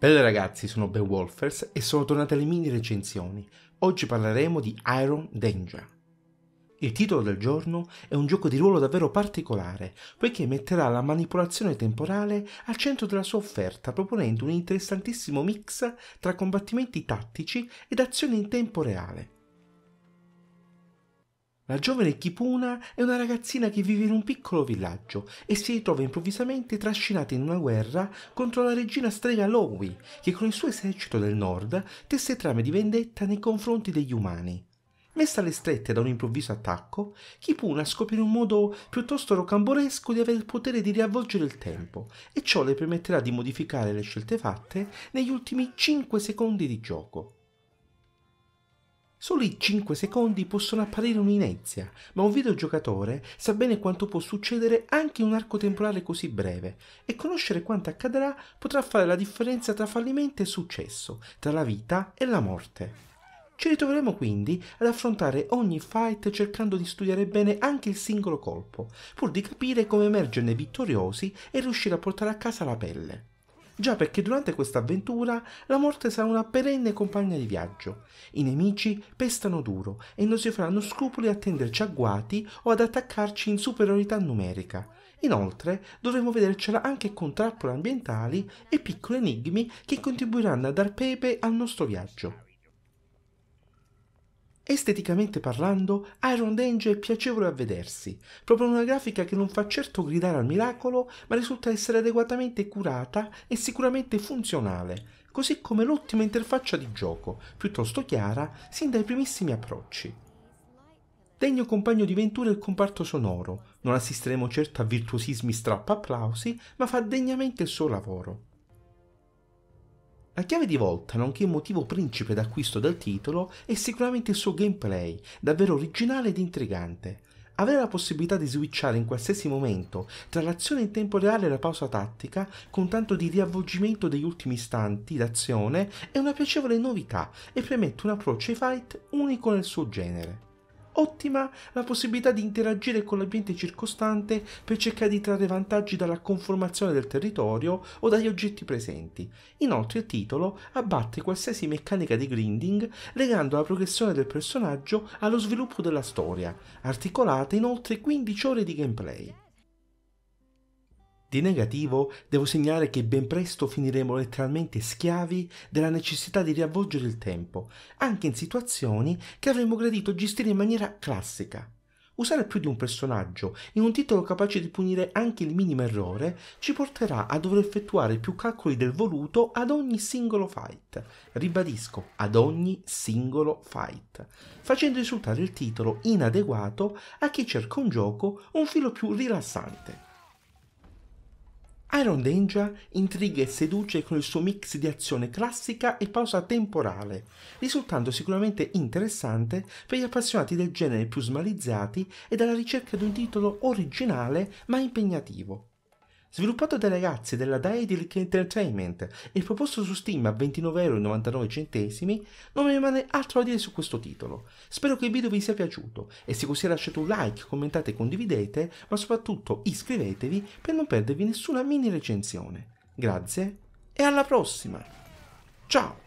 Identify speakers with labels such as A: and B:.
A: Bella ragazzi, sono Ben Wolfers e sono tornate le mini recensioni. Oggi parleremo di Iron Danger. Il titolo del giorno è un gioco di ruolo davvero particolare, poiché metterà la manipolazione temporale al centro della sua offerta, proponendo un interessantissimo mix tra combattimenti tattici ed azioni in tempo reale. La giovane Kipuna è una ragazzina che vive in un piccolo villaggio e si ritrova improvvisamente trascinata in una guerra contro la regina strega Lowi, che con il suo esercito del nord tesse trame di vendetta nei confronti degli umani. Messa alle strette da un improvviso attacco, Kipuna scopre in un modo piuttosto rocambolesco di avere il potere di riavvolgere il tempo e ciò le permetterà di modificare le scelte fatte negli ultimi 5 secondi di gioco. Solo i 5 secondi possono apparire un'inezia, ma un videogiocatore sa bene quanto può succedere anche in un arco temporale così breve e conoscere quanto accadrà potrà fare la differenza tra fallimento e successo, tra la vita e la morte. Ci ritroveremo quindi ad affrontare ogni fight cercando di studiare bene anche il singolo colpo, pur di capire come emergerne vittoriosi e riuscire a portare a casa la pelle. Già perché durante questa avventura la morte sarà una perenne compagna di viaggio. I nemici pestano duro e non si faranno scrupoli a tenderci agguati o ad attaccarci in superiorità numerica. Inoltre dovremo vedercela anche con trappole ambientali e piccoli enigmi che contribuiranno a dar pepe al nostro viaggio. Esteticamente parlando, Iron Danger è piacevole a vedersi, proprio una grafica che non fa certo gridare al miracolo, ma risulta essere adeguatamente curata e sicuramente funzionale, così come l'ottima interfaccia di gioco, piuttosto chiara, sin dai primissimi approcci. Degno compagno di ventura il comparto sonoro, non assisteremo certo a virtuosismi strappa applausi, ma fa degnamente il suo lavoro. La chiave di volta, nonché il motivo principe d'acquisto del titolo, è sicuramente il suo gameplay, davvero originale ed intrigante. Avere la possibilità di switchare in qualsiasi momento tra l'azione in tempo reale e la pausa tattica, con tanto di riavvolgimento degli ultimi istanti d'azione, è una piacevole novità e permette un approccio ai fight unico nel suo genere ottima la possibilità di interagire con l'ambiente circostante per cercare di trarre vantaggi dalla conformazione del territorio o dagli oggetti presenti. Inoltre il titolo abbatte qualsiasi meccanica di grinding legando la progressione del personaggio allo sviluppo della storia, articolata in oltre 15 ore di gameplay. Di negativo, devo segnare che ben presto finiremo letteralmente schiavi della necessità di riavvolgere il tempo, anche in situazioni che avremmo gradito gestire in maniera classica. Usare più di un personaggio in un titolo capace di punire anche il minimo errore ci porterà a dover effettuare più calcoli del voluto ad ogni singolo fight. Ribadisco, ad ogni singolo fight, facendo risultare il titolo inadeguato a chi cerca un gioco un filo più rilassante. Iron Danger intriga e seduce con il suo mix di azione classica e pausa temporale, risultando sicuramente interessante per gli appassionati del genere più smalizzati e dalla ricerca di un titolo originale ma impegnativo. Sviluppato dai ragazzi della Daedalic Entertainment e proposto su Steam a 29,99€, non mi rimane altro da dire su questo titolo. Spero che il video vi sia piaciuto e se così lasciate un like, commentate e condividete, ma soprattutto iscrivetevi per non perdervi nessuna mini recensione. Grazie e alla prossima! Ciao!